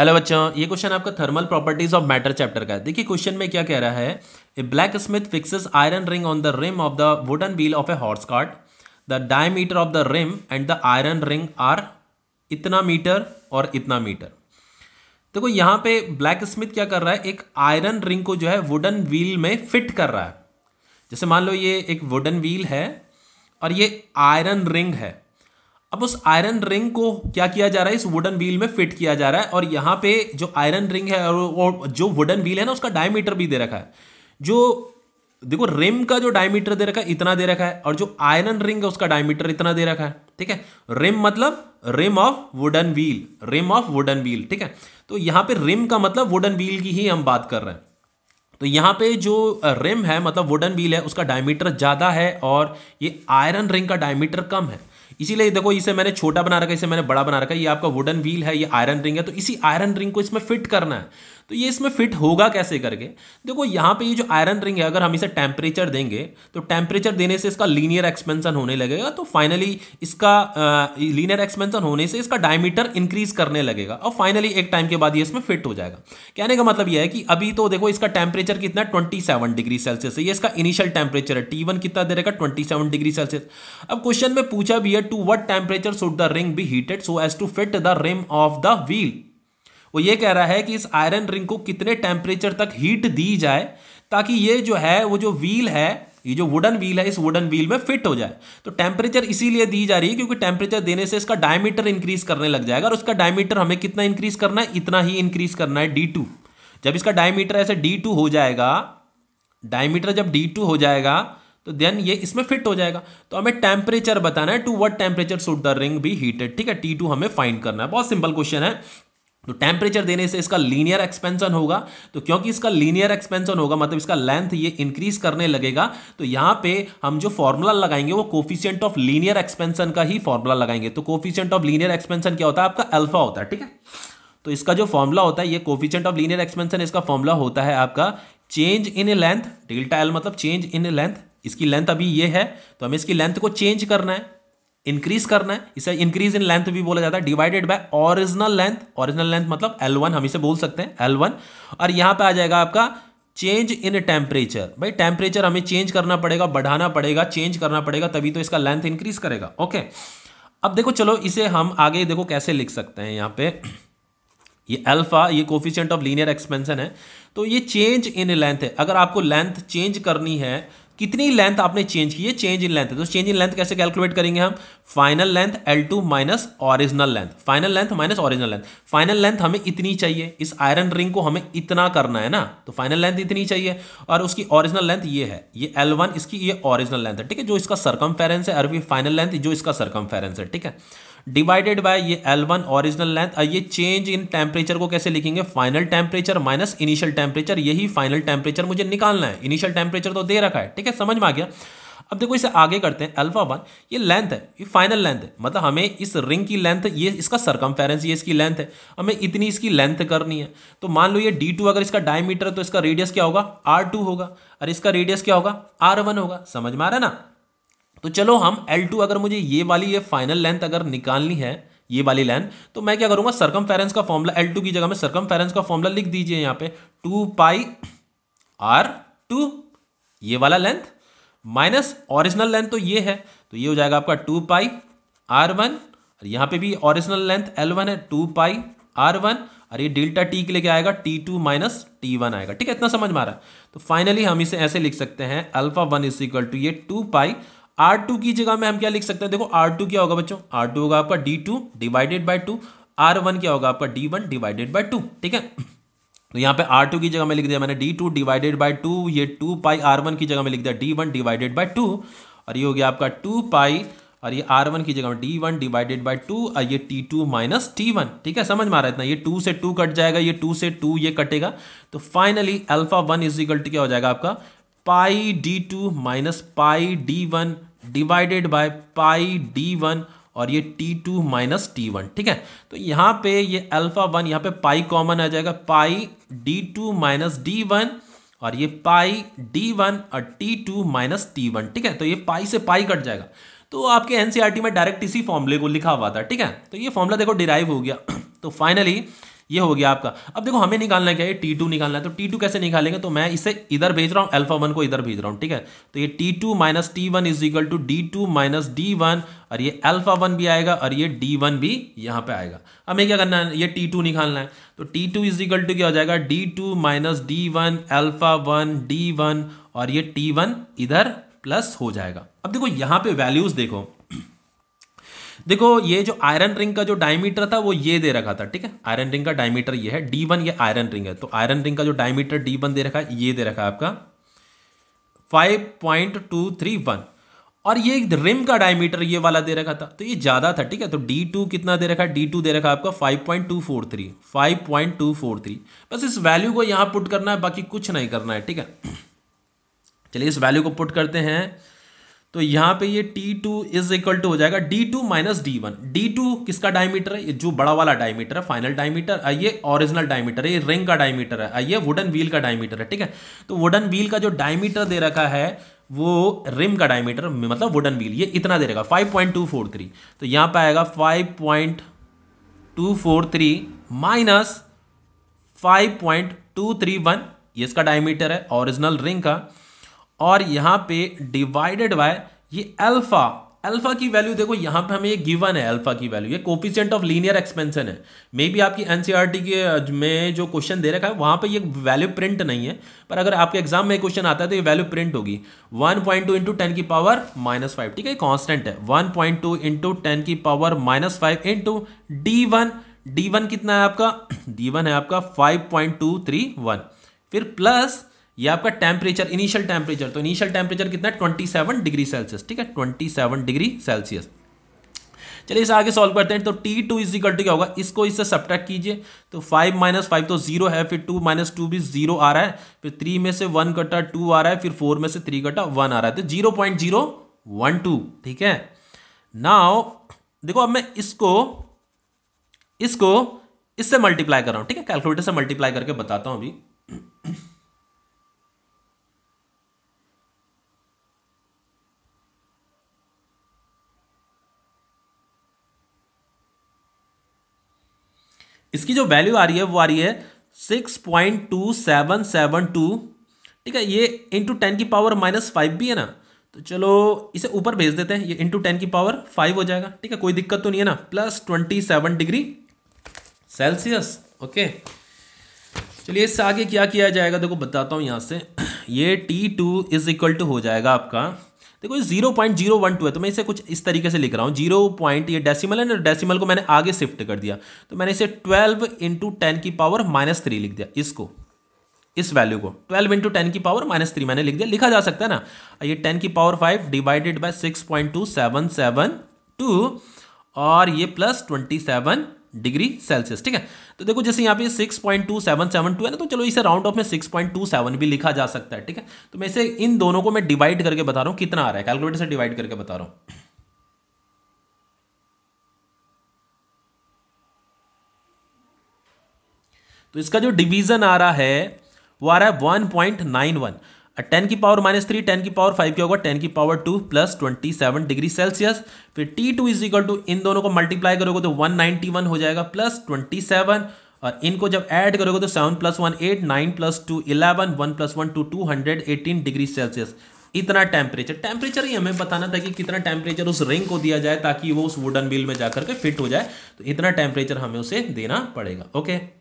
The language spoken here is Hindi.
हेलो बच्चों ये क्वेश्चन आपका thermal properties of matter chapter का है देखिए क्वेश्चन में क्या कह रहा है a blacksmith fixes iron ring on the rim of the wooden wheel of a horse cart the diameter of the rim and the iron ring are इतना मीटर और इतना मीटर देखो यहाँ पे ब्लैक स्मिथ क्या कर रहा है एक आयरन रिंग को जो है वुडन व्हील में फिट कर रहा है जैसे मान लो ये एक वुडन व्हील है और ये आयरन रिंग है अब उस आयरन रिंग को क्या किया जा रहा है इस वुडन व्हील में फिट किया जा रहा है और यहाँ पे जो आयरन रिंग है और जो वुडन व्हील है ना उसका डायमीटर भी दे रखा है जो देखो रिम का जो डायमीटर दे रखा है इतना दे रखा है और जो आयरन रिंग है उसका डायमीटर इतना दे रखा है ठीक है रिम मतलब rim of wooden wheel rim of wooden wheel ठीक है तो यहाँ पे रिम का मतलब वुडन व्हील की ही हम बात कर रहे हैं तो यहाँ पे जो रिम है मतलब वुडन व्हील है उसका डायमीटर ज़्यादा है और ये आयरन रिंग का डायमीटर कम है इसीलिए देखो इसे मैंने छोटा बना रखा इसे मैंने बड़ा बना रखा ये आपका वुडन व्हील है ये आयरन रिंग है तो इसी आयरन रिंग को इसमें फिट करना है तो ये इसमें फिट होगा कैसे करके देखो यहाँ पे ये जो आयरन रिंग है अगर हम इसे टेम्परेचर देंगे तो टेम्परेचर देने से इसका लीनियर एक्सपेंसन होने लगेगा तो फाइनली इसका लीनियर एक्सपेंसन होने से इसका डायमीटर इंक्रीज करने लगेगा और फाइनली एक टाइम के बाद ये इसमें फिट हो जाएगा कहने का मतलब यह है कि अभी तो देखो इसका टेम्परेचर कितना ट्वेंटी सेवन डिग्री सेल्सियस है ये इसका इनिशियल टेम्परेचर है टी वन कितना दे रहेगा ट्वेंटी सेवन डिग्री सेल्सियस अब क्वेश्चन में पूछा भी है to what temperature should the ring be heated so as to fit the rim of the wheel वो ये कह रहा है कि इस आयरन रिंग को कितने टेम्परेचर तक हीट दी जाए ताकि ये जो है वो जो व्हील है ये जो वुडन व्हील है इस वुडन व्हील में फिट हो जाए तो टेम्परेचर इसीलिए दी जा रही है क्योंकि टेम्परेचर देने से इसका डायमीटर इंक्रीज करने लग जाएगा और उसका डायमीटर हमें कितना इंक्रीज करना है इतना ही इंक्रीज करना है डी टू जब इसका डायमीटर ऐसे डी टू हो जाएगा डायमीटर जब डी टू हो जाएगा तो देन ये इसमें फिट हो जाएगा तो हमें टेम्परेचर बताना है to what temperature should the ring be heated ठीक है टी टू हमें फाइंड करना है बहुत सिंपल क्वेश्चन है तो टेम्परेचर देने से इसका लीनियर एक्सपेंशन होगा तो क्योंकि इसका लीनियर एक्सपेंशन होगा मतलब इसका लेंथ ये इंक्रीज करने लगेगा तो यहाँ पे हम जो फॉर्मूला लगाएंगे वो कोफिशियंट ऑफ लीनियर एक्सपेंशन का ही फॉर्मूला लगाएंगे तो कोफिशियंट ऑफ लीनियर एक्सपेंशन क्या होता है आपका अल्फा होता है ठीक है तो इसका जो फॉर्मूला होता है ये कोफिशियंट ऑफ लीनियर एक्सपेंशन इसका फॉर्मूला होता है आपका change in a length delta L मतलब चेंज इन ए लेंथ इसकी लेंथ अभी ये है तो हमें इसकी लेंथ को चेंज करना है इंक्रीज करना है इसे इंक्रीज इन लेंथ भी बोला जाता है divided by original length original length मतलब एल वन हम इसे बोल सकते हैं एल वन और यहां पे आ जाएगा आपका चेंज इन टेम्परेचर भाई टेम्परेचर हमें चेंज करना पड़ेगा बढ़ाना पड़ेगा चेंज करना पड़ेगा तभी तो इसका लेंथ इंक्रीज करेगा ओके अब देखो चलो इसे हम आगे देखो कैसे लिख सकते हैं यहाँ पे ये अल्फा ये कोफिशियंट ऑफ लीनियर एक्सपेंशन है तो ये चेंज इन लेंथ है अगर आपको लेंथ चेंज करनी है कितनी लेंथ आपने चेंज की है चेंज इन लेंथ तो चेंज इन लेंथ कैसे कैलकुलेट करेंगे हम final length L two minus original length final length minus original length final length हमें इतनी चाहिए इस आयरन रिंग को हमें इतना करना है ना तो फाइनल लेंथ इतनी चाहिए और उसकी ऑरिजिनल लेंथ ये है ये एल इसकी ये ऑरिजिनल लेंथ है ठीक है जो इसका सरकम है और फाइनल लेंथ जो इसका सरकम है ठीक है डिवाइडेड बाय ये एल वन ऑरिजिनल लेंथ ये चेंज इन टेम्परेचर को कैसे लिखेंगे final temperature minus initial temperature यही फाइनल टेम्परेचर मुझे निकालना है इनिशियल टेम्परेचर तो दे रखा है ठीक है समझ में आ गया अब देखो इसे आगे करते हैं अल्फा वन ये लेंथ है ये फाइनल लेंथ है मतलब हमें इस रिंग की लेंथ ये इसका सरकमफेरेंस ये इसकी लेंथ है हमें इतनी इसकी लेंथ करनी है तो मान लो ये डी टू अगर इसका डायमीटर है तो इसका रेडियस क्या होगा आर टू होगा और इसका रेडियस क्या होगा आर वन होगा समझ में आ रहा है ना तो चलो हम L2 अगर मुझे ये वाली ये फाइनल लेंथ अगर निकालनी है ये वाली लेंथ तो मैं क्या करूंगा सरकम का फॉर्मूला L2 की जगह में सरकम का फॉर्मूला लिख दीजिए यहां पे 2 पाई R2 ये वाला लेंथ माइनस ओरिजिनल लेंथ तो ये है तो ये हो जाएगा आपका 2 पाई R1 वन और यहां पे भी ओरिजिनल लेंथ L1 है 2 पाई R1 वन और ये डेल्टा T के लेके आएगा टी टू माइनस टी आएगा ठीक है इतना समझ में आ रहा है तो फाइनली हम इसे ऐसे लिख सकते हैं alpha one is equal to ये टू पाई आर टू की जगह में हम क्या लिख सकते हैं देखो आर टू क्या होगा बच्चों आर टू होगा आपका D two divided by two R one क्या होगा आपका D one divided by two ठीक है तो यहाँ पे R2 की जगह में लिख दिया मैंने D2 to divided by to ये 2 पाई R1 की जगह में लिख दिया D1 one divided by to और ये हो गया आपका 2 पाई और ये R1 की जगह में D1 one divided by to और ये T2 टू माइनस टी ठीक है समझ में आ रहा है इतना ये 2 से 2 कट जाएगा ये 2 से 2 ये कटेगा तो finally alpha one is equal to क्या हो जाएगा आपका pi D two minus pi D one divided by pi D one और ये T two minus T one ठीक है तो यहां पे ये अल्फा वन यहां पे पाई कॉमन आ जाएगा pi D two minus D one और ये पाई डी वन और T two minus T one ठीक है तो ये पाई से पाई कट जाएगा तो आपके एनसीईआरटी e में डायरेक्ट इसी फॉर्मूले को लिखा हुआ था ठीक है तो ये फॉर्मूला देखो डिराइव हो गया तो फाइनली ये हो गया आपका अब देखो हमें निकालना क्या है टी टू निकालना है तो टी टू कैसे निकालेंगे तो मैं इसे इधर भेज रहा हूँ अल्फा वन को इधर भेज रहा हूँ ठीक है तो ये T two minus T one is equal to D two minus D one और ये अल्फा वन भी आएगा और ये डी वन भी यहाँ पे आएगा हमें क्या करना है ये टी टू निकालना है तो T two is equal to क्या हो जाएगा D two minus D one alpha one D one और ये टी वन इधर प्लस हो जाएगा अब देखो यहाँ पे वैल्यूज देखो देखो ये जो आयरन रिंग का जो डायमीटर था वो ये दे रखा था ठीक है आयरन रिंग का डायमीटर ये है डी वन ये आयरन रिंग है तो आयरन रिंग का जो डायमीटर डी वन दे रखा है ये दे रखा है आपका five point two three one और ये रिम का डायमीटर ये वाला दे रखा था तो ये ज़्यादा था ठीक है तो डी टू कितना दे रखा है डी टू दे रखा है आपका five point two four three five point two four three बस इस वैल्यू को यहां पुट करना है बाकी कुछ नहीं करना है ठीक है चलिए इस वैल्यू को पुट करते हैं तो यहां पे ये T two is equal to हो जाएगा D two minus D one D two किसका डायमीटर है जो बड़ा वाला डायमीटर है फाइनल डायमीटर ये ओरिजिनल डायमीटर है ये रिंग का डायमीटर है ये वुडन व्हील का डायमीटर है ठीक है तो वुडन व्हील का जो डायमीटर दे रखा है वो रिम का डायमीटर मतलब वुडन व्हील ये इतना दे रहेगा थ्री तो यहां पर आएगा five point two four three minus one ये इसका डायमीटर है ओरिजिनल रिंग का और यहाँ पे डिवाइडेड बाय ये अल्फा अल्फा की वैल्यू देखो यहाँ पे हमें ये गिवन है अल्फा की वैल्यू ये कोफिशियंट ऑफ लीनियर एक्सपेंशन है मे बी आपकी एनसीईआरटी e के में जो क्वेश्चन दे रखा है वहाँ पे ये वैल्यू प्रिंट नहीं है पर अगर आपके एग्जाम में क्वेश्चन आता है तो ये वैल्यू प्रिंट होगी 1.2 पॉइंट टू इंटू की पावर माइनस ठीक है कॉन्स्टेंट है वन पॉइंट टू की power minus five into D कितना है आपका डी है आपका फाइव फिर प्लस ये आपका टेम्परेचर इनिशियल टेम्परेचर तो इनिशियल टेम्परेचर कितना ट्वेंटी सेवन डिग्री सेल्सियस ठीक है ट्वेंटी सेवन डिग्री सेल्सियस चलिए इसे आगे सॉल्व करते हैं तो T two is equal to क्या होगा इसको इससे सब्ट्रैक्ट कीजिए तो फाइव माइनस फाइव तो जीरो है फिर टू माइनस टू भी जीरो आ रहा है फिर थ्री में से वन कटा टू आ रहा है फिर फोर में से थ्री कटा वन आ रहा है तो zero point zero one two ठीक है नाउ देखो अब मैं इसको इसको इससे मल्टीप्लाई कर रहा हूं ठीक है कैलकुलेटर से मल्टीप्लाई करके बताता हूं अभी इसकी जो वैल्यू आ रही है वो आ रही है six point two seven seven two ठीक है ये इंटू टेन की पावर माइनस फाइव भी है ना तो चलो इसे ऊपर भेज देते हैं ये इंटू टेन की पावर फाइव हो जाएगा ठीक है कोई दिक्कत तो नहीं है ना plus twenty seven degree Celsius okay चलिए इससे आगे क्या किया जाएगा देखो बताता हूँ यहाँ से ये T two is equal to हो जाएगा आपका देखो ये zero point zero one two है तो मैं इसे कुछ इस तरीके से लिख रहा हूँ जीरो पॉइंट ये डेसिमल है ना डेसिमल को मैंने आगे शिफ्ट कर दिया तो मैंने इसे ट्वेल्व इंटू टेन की पावर माइनस थ्री लिख दिया इसको इस वैल्यू को ट्वेल्व इंटू टेन की पावर माइनस थ्री मैंने लिख दिया लिखा जा सकता है ना ये टेन की power five divided by six point two seven seven two और ये plus twenty seven degree Celsius ठीक है तो देखो जैसे यहाँ पे 6.2772 है ना तो चलो इसे राउंड ऑफ में 6.27 भी लिखा जा सकता है ठीक है तो मैं इसे इन दोनों को मैं डिवाइड करके बता रहा हूँ कितना आ रहा है कैलकुलेटर से डिवाइड करके बता रहा हूँ तो इसका जो डिवीजन आ रहा है वो आ रहा है 1.91 टेन की पावर माइनस थ्री टेन की पावर फाइव क्या होगा टेन की power two plus twenty seven degree Celsius फिर T two is equal to इन दोनों को मल्टीप्लाई करोगे तो वन नाइनटी वन हो जाएगा प्लस ट्वेंटी सेवन और इनको जब ऐड करोगे तो seven plus one eight nine plus two eleven one plus one two two hundred eighteen degree Celsius इतना टेम्परेचर टेम्परेचर ही हमें बताना था कि कितना टेम्परेचर उस रिंग को दिया जाए ताकि वो उस वुडन बिल में जाकर के फिट हो जाए तो इतना टेम्परेचर हमें उसे देना पड़ेगा ओके